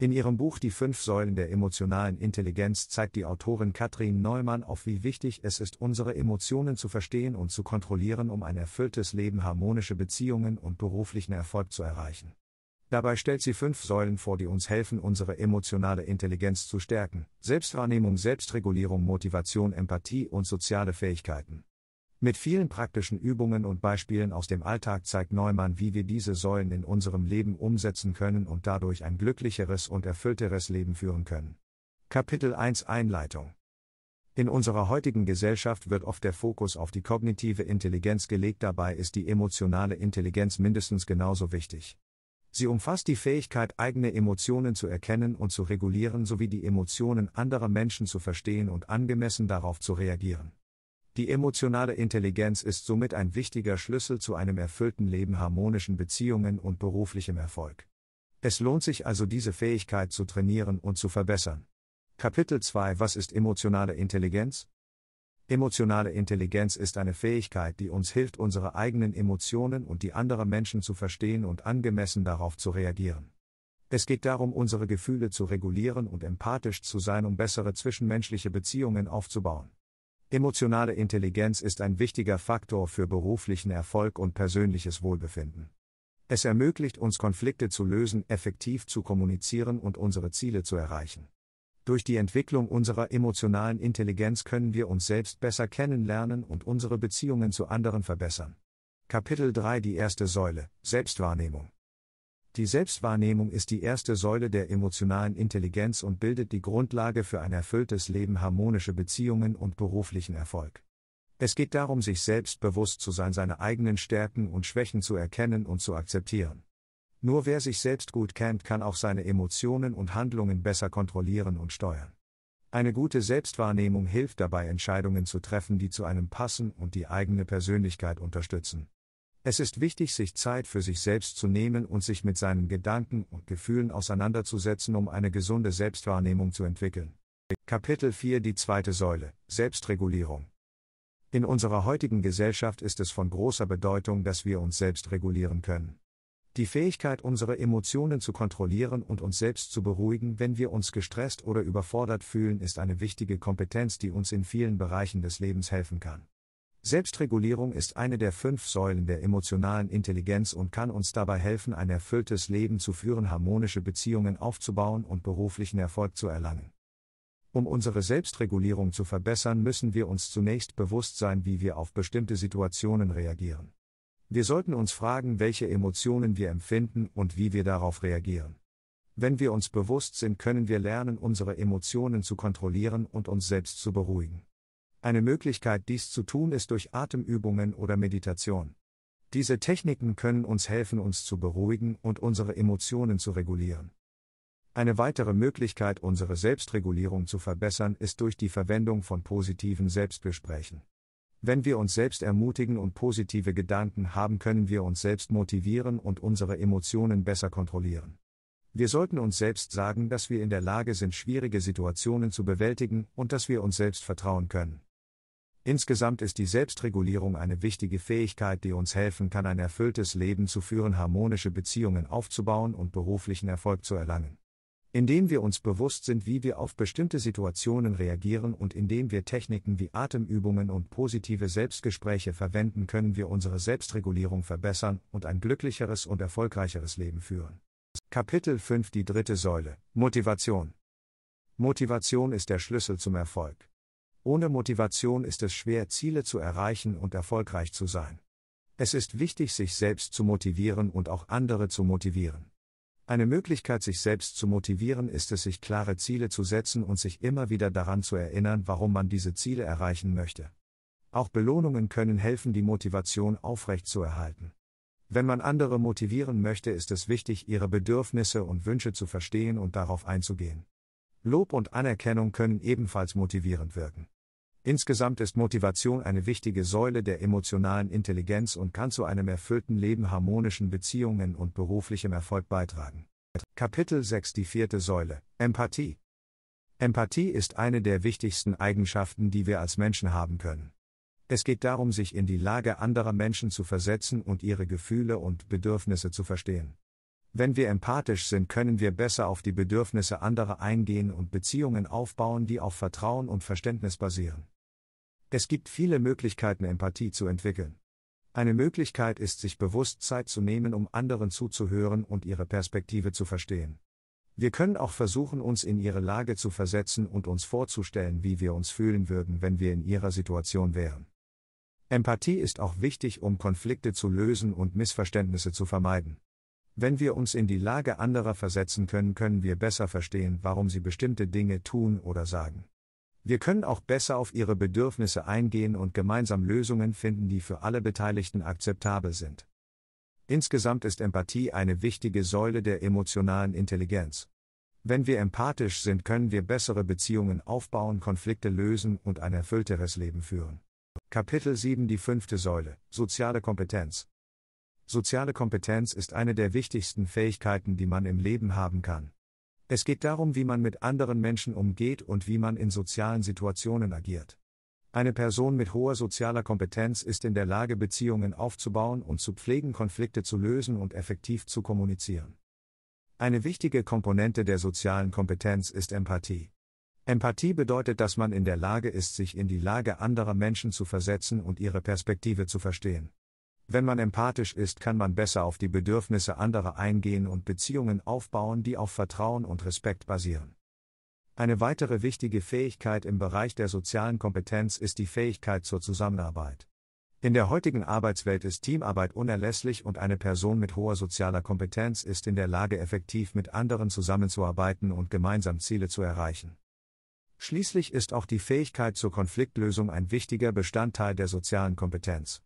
In ihrem Buch Die fünf Säulen der emotionalen Intelligenz zeigt die Autorin Katrin Neumann auf, wie wichtig es ist, unsere Emotionen zu verstehen und zu kontrollieren, um ein erfülltes Leben, harmonische Beziehungen und beruflichen Erfolg zu erreichen. Dabei stellt sie fünf Säulen vor, die uns helfen, unsere emotionale Intelligenz zu stärken. Selbstwahrnehmung, Selbstregulierung, Motivation, Empathie und soziale Fähigkeiten. Mit vielen praktischen Übungen und Beispielen aus dem Alltag zeigt Neumann, wie wir diese Säulen in unserem Leben umsetzen können und dadurch ein glücklicheres und erfüllteres Leben führen können. Kapitel 1 Einleitung In unserer heutigen Gesellschaft wird oft der Fokus auf die kognitive Intelligenz gelegt, dabei ist die emotionale Intelligenz mindestens genauso wichtig. Sie umfasst die Fähigkeit, eigene Emotionen zu erkennen und zu regulieren sowie die Emotionen anderer Menschen zu verstehen und angemessen darauf zu reagieren. Die emotionale Intelligenz ist somit ein wichtiger Schlüssel zu einem erfüllten Leben harmonischen Beziehungen und beruflichem Erfolg. Es lohnt sich also diese Fähigkeit zu trainieren und zu verbessern. Kapitel 2 Was ist emotionale Intelligenz? Emotionale Intelligenz ist eine Fähigkeit, die uns hilft, unsere eigenen Emotionen und die anderer Menschen zu verstehen und angemessen darauf zu reagieren. Es geht darum, unsere Gefühle zu regulieren und empathisch zu sein, um bessere zwischenmenschliche Beziehungen aufzubauen. Emotionale Intelligenz ist ein wichtiger Faktor für beruflichen Erfolg und persönliches Wohlbefinden. Es ermöglicht uns Konflikte zu lösen, effektiv zu kommunizieren und unsere Ziele zu erreichen. Durch die Entwicklung unserer emotionalen Intelligenz können wir uns selbst besser kennenlernen und unsere Beziehungen zu anderen verbessern. Kapitel 3 Die erste Säule Selbstwahrnehmung die Selbstwahrnehmung ist die erste Säule der emotionalen Intelligenz und bildet die Grundlage für ein erfülltes Leben, harmonische Beziehungen und beruflichen Erfolg. Es geht darum, sich selbstbewusst zu sein, seine eigenen Stärken und Schwächen zu erkennen und zu akzeptieren. Nur wer sich selbst gut kennt, kann auch seine Emotionen und Handlungen besser kontrollieren und steuern. Eine gute Selbstwahrnehmung hilft dabei, Entscheidungen zu treffen, die zu einem passen und die eigene Persönlichkeit unterstützen. Es ist wichtig, sich Zeit für sich selbst zu nehmen und sich mit seinen Gedanken und Gefühlen auseinanderzusetzen, um eine gesunde Selbstwahrnehmung zu entwickeln. Kapitel 4 Die zweite Säule Selbstregulierung In unserer heutigen Gesellschaft ist es von großer Bedeutung, dass wir uns selbst regulieren können. Die Fähigkeit, unsere Emotionen zu kontrollieren und uns selbst zu beruhigen, wenn wir uns gestresst oder überfordert fühlen, ist eine wichtige Kompetenz, die uns in vielen Bereichen des Lebens helfen kann. Selbstregulierung ist eine der fünf Säulen der emotionalen Intelligenz und kann uns dabei helfen, ein erfülltes Leben zu führen, harmonische Beziehungen aufzubauen und beruflichen Erfolg zu erlangen. Um unsere Selbstregulierung zu verbessern, müssen wir uns zunächst bewusst sein, wie wir auf bestimmte Situationen reagieren. Wir sollten uns fragen, welche Emotionen wir empfinden und wie wir darauf reagieren. Wenn wir uns bewusst sind, können wir lernen, unsere Emotionen zu kontrollieren und uns selbst zu beruhigen. Eine Möglichkeit dies zu tun ist durch Atemübungen oder Meditation. Diese Techniken können uns helfen, uns zu beruhigen und unsere Emotionen zu regulieren. Eine weitere Möglichkeit, unsere Selbstregulierung zu verbessern, ist durch die Verwendung von positiven Selbstgesprächen. Wenn wir uns selbst ermutigen und positive Gedanken haben, können wir uns selbst motivieren und unsere Emotionen besser kontrollieren. Wir sollten uns selbst sagen, dass wir in der Lage sind, schwierige Situationen zu bewältigen und dass wir uns selbst vertrauen können. Insgesamt ist die Selbstregulierung eine wichtige Fähigkeit, die uns helfen kann, ein erfülltes Leben zu führen, harmonische Beziehungen aufzubauen und beruflichen Erfolg zu erlangen. Indem wir uns bewusst sind, wie wir auf bestimmte Situationen reagieren und indem wir Techniken wie Atemübungen und positive Selbstgespräche verwenden, können wir unsere Selbstregulierung verbessern und ein glücklicheres und erfolgreicheres Leben führen. Kapitel 5 Die dritte Säule Motivation Motivation ist der Schlüssel zum Erfolg. Ohne Motivation ist es schwer, Ziele zu erreichen und erfolgreich zu sein. Es ist wichtig, sich selbst zu motivieren und auch andere zu motivieren. Eine Möglichkeit, sich selbst zu motivieren, ist es, sich klare Ziele zu setzen und sich immer wieder daran zu erinnern, warum man diese Ziele erreichen möchte. Auch Belohnungen können helfen, die Motivation aufrechtzuerhalten. Wenn man andere motivieren möchte, ist es wichtig, ihre Bedürfnisse und Wünsche zu verstehen und darauf einzugehen. Lob und Anerkennung können ebenfalls motivierend wirken. Insgesamt ist Motivation eine wichtige Säule der emotionalen Intelligenz und kann zu einem erfüllten Leben harmonischen Beziehungen und beruflichem Erfolg beitragen. Kapitel 6 Die vierte Säule Empathie Empathie ist eine der wichtigsten Eigenschaften, die wir als Menschen haben können. Es geht darum, sich in die Lage anderer Menschen zu versetzen und ihre Gefühle und Bedürfnisse zu verstehen. Wenn wir empathisch sind, können wir besser auf die Bedürfnisse anderer eingehen und Beziehungen aufbauen, die auf Vertrauen und Verständnis basieren. Es gibt viele Möglichkeiten, Empathie zu entwickeln. Eine Möglichkeit ist, sich bewusst Zeit zu nehmen, um anderen zuzuhören und ihre Perspektive zu verstehen. Wir können auch versuchen, uns in ihre Lage zu versetzen und uns vorzustellen, wie wir uns fühlen würden, wenn wir in ihrer Situation wären. Empathie ist auch wichtig, um Konflikte zu lösen und Missverständnisse zu vermeiden. Wenn wir uns in die Lage anderer versetzen können, können wir besser verstehen, warum sie bestimmte Dinge tun oder sagen. Wir können auch besser auf ihre Bedürfnisse eingehen und gemeinsam Lösungen finden, die für alle Beteiligten akzeptabel sind. Insgesamt ist Empathie eine wichtige Säule der emotionalen Intelligenz. Wenn wir empathisch sind, können wir bessere Beziehungen aufbauen, Konflikte lösen und ein erfüllteres Leben führen. Kapitel 7 Die fünfte Säule Soziale Kompetenz Soziale Kompetenz ist eine der wichtigsten Fähigkeiten, die man im Leben haben kann. Es geht darum, wie man mit anderen Menschen umgeht und wie man in sozialen Situationen agiert. Eine Person mit hoher sozialer Kompetenz ist in der Lage, Beziehungen aufzubauen und zu pflegen, Konflikte zu lösen und effektiv zu kommunizieren. Eine wichtige Komponente der sozialen Kompetenz ist Empathie. Empathie bedeutet, dass man in der Lage ist, sich in die Lage anderer Menschen zu versetzen und ihre Perspektive zu verstehen. Wenn man empathisch ist, kann man besser auf die Bedürfnisse anderer eingehen und Beziehungen aufbauen, die auf Vertrauen und Respekt basieren. Eine weitere wichtige Fähigkeit im Bereich der sozialen Kompetenz ist die Fähigkeit zur Zusammenarbeit. In der heutigen Arbeitswelt ist Teamarbeit unerlässlich und eine Person mit hoher sozialer Kompetenz ist in der Lage, effektiv mit anderen zusammenzuarbeiten und gemeinsam Ziele zu erreichen. Schließlich ist auch die Fähigkeit zur Konfliktlösung ein wichtiger Bestandteil der sozialen Kompetenz.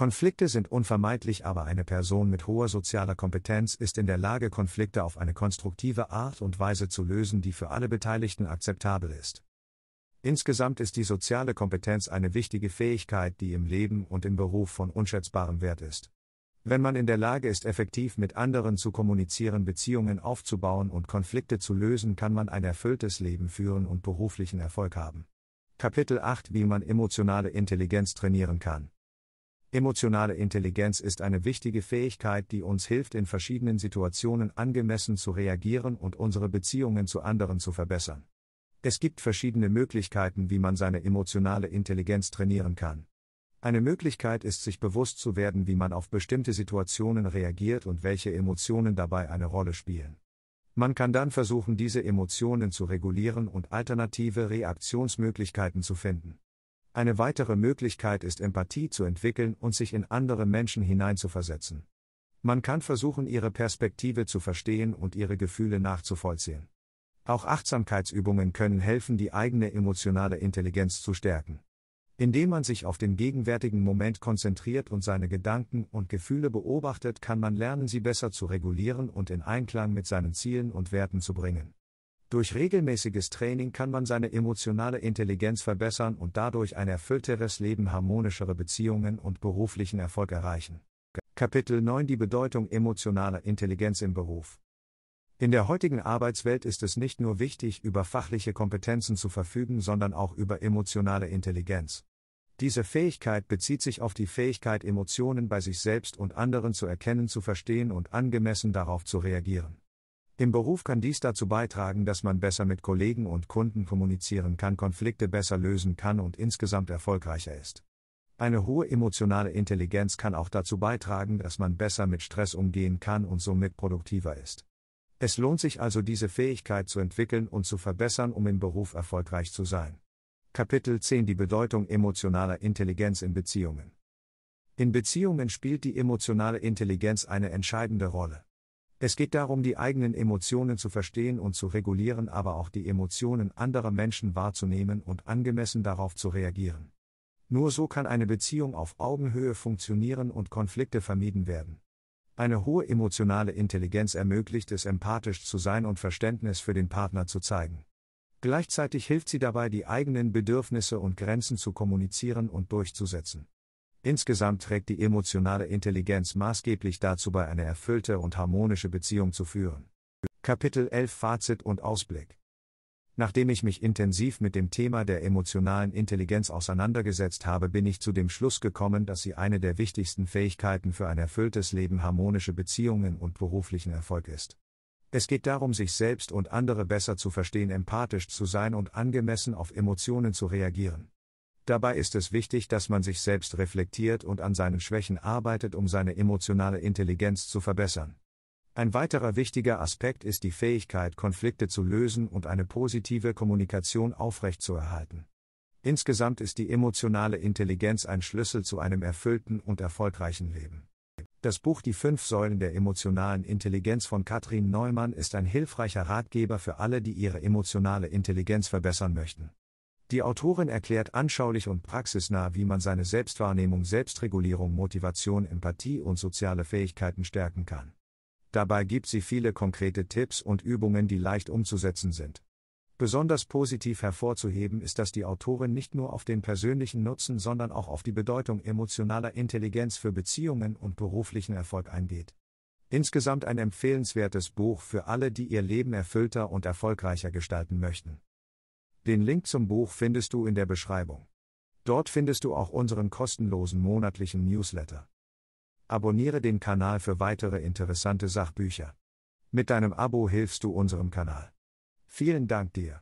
Konflikte sind unvermeidlich, aber eine Person mit hoher sozialer Kompetenz ist in der Lage, Konflikte auf eine konstruktive Art und Weise zu lösen, die für alle Beteiligten akzeptabel ist. Insgesamt ist die soziale Kompetenz eine wichtige Fähigkeit, die im Leben und im Beruf von unschätzbarem Wert ist. Wenn man in der Lage ist, effektiv mit anderen zu kommunizieren, Beziehungen aufzubauen und Konflikte zu lösen, kann man ein erfülltes Leben führen und beruflichen Erfolg haben. Kapitel 8 Wie man emotionale Intelligenz trainieren kann. Emotionale Intelligenz ist eine wichtige Fähigkeit, die uns hilft, in verschiedenen Situationen angemessen zu reagieren und unsere Beziehungen zu anderen zu verbessern. Es gibt verschiedene Möglichkeiten, wie man seine emotionale Intelligenz trainieren kann. Eine Möglichkeit ist, sich bewusst zu werden, wie man auf bestimmte Situationen reagiert und welche Emotionen dabei eine Rolle spielen. Man kann dann versuchen, diese Emotionen zu regulieren und alternative Reaktionsmöglichkeiten zu finden. Eine weitere Möglichkeit ist Empathie zu entwickeln und sich in andere Menschen hineinzuversetzen. Man kann versuchen, ihre Perspektive zu verstehen und ihre Gefühle nachzuvollziehen. Auch Achtsamkeitsübungen können helfen, die eigene emotionale Intelligenz zu stärken. Indem man sich auf den gegenwärtigen Moment konzentriert und seine Gedanken und Gefühle beobachtet, kann man lernen, sie besser zu regulieren und in Einklang mit seinen Zielen und Werten zu bringen. Durch regelmäßiges Training kann man seine emotionale Intelligenz verbessern und dadurch ein erfüllteres Leben, harmonischere Beziehungen und beruflichen Erfolg erreichen. Kapitel 9 Die Bedeutung emotionaler Intelligenz im Beruf. In der heutigen Arbeitswelt ist es nicht nur wichtig, über fachliche Kompetenzen zu verfügen, sondern auch über emotionale Intelligenz. Diese Fähigkeit bezieht sich auf die Fähigkeit, Emotionen bei sich selbst und anderen zu erkennen, zu verstehen und angemessen darauf zu reagieren. Im Beruf kann dies dazu beitragen, dass man besser mit Kollegen und Kunden kommunizieren kann, Konflikte besser lösen kann und insgesamt erfolgreicher ist. Eine hohe emotionale Intelligenz kann auch dazu beitragen, dass man besser mit Stress umgehen kann und somit produktiver ist. Es lohnt sich also, diese Fähigkeit zu entwickeln und zu verbessern, um im Beruf erfolgreich zu sein. Kapitel 10 Die Bedeutung emotionaler Intelligenz in Beziehungen. In Beziehungen spielt die emotionale Intelligenz eine entscheidende Rolle. Es geht darum, die eigenen Emotionen zu verstehen und zu regulieren, aber auch die Emotionen anderer Menschen wahrzunehmen und angemessen darauf zu reagieren. Nur so kann eine Beziehung auf Augenhöhe funktionieren und Konflikte vermieden werden. Eine hohe emotionale Intelligenz ermöglicht es, empathisch zu sein und Verständnis für den Partner zu zeigen. Gleichzeitig hilft sie dabei, die eigenen Bedürfnisse und Grenzen zu kommunizieren und durchzusetzen. Insgesamt trägt die emotionale Intelligenz maßgeblich dazu bei, eine erfüllte und harmonische Beziehung zu führen. Kapitel 11 Fazit und Ausblick Nachdem ich mich intensiv mit dem Thema der emotionalen Intelligenz auseinandergesetzt habe, bin ich zu dem Schluss gekommen, dass sie eine der wichtigsten Fähigkeiten für ein erfülltes Leben, harmonische Beziehungen und beruflichen Erfolg ist. Es geht darum, sich selbst und andere besser zu verstehen, empathisch zu sein und angemessen auf Emotionen zu reagieren. Dabei ist es wichtig, dass man sich selbst reflektiert und an seinen Schwächen arbeitet, um seine emotionale Intelligenz zu verbessern. Ein weiterer wichtiger Aspekt ist die Fähigkeit, Konflikte zu lösen und eine positive Kommunikation aufrechtzuerhalten. Insgesamt ist die emotionale Intelligenz ein Schlüssel zu einem erfüllten und erfolgreichen Leben. Das Buch Die fünf Säulen der emotionalen Intelligenz von Katrin Neumann ist ein hilfreicher Ratgeber für alle, die ihre emotionale Intelligenz verbessern möchten. Die Autorin erklärt anschaulich und praxisnah, wie man seine Selbstwahrnehmung, Selbstregulierung, Motivation, Empathie und soziale Fähigkeiten stärken kann. Dabei gibt sie viele konkrete Tipps und Übungen, die leicht umzusetzen sind. Besonders positiv hervorzuheben ist, dass die Autorin nicht nur auf den persönlichen Nutzen, sondern auch auf die Bedeutung emotionaler Intelligenz für Beziehungen und beruflichen Erfolg eingeht. Insgesamt ein empfehlenswertes Buch für alle, die ihr Leben erfüllter und erfolgreicher gestalten möchten. Den Link zum Buch findest du in der Beschreibung. Dort findest du auch unseren kostenlosen monatlichen Newsletter. Abonniere den Kanal für weitere interessante Sachbücher. Mit deinem Abo hilfst du unserem Kanal. Vielen Dank dir.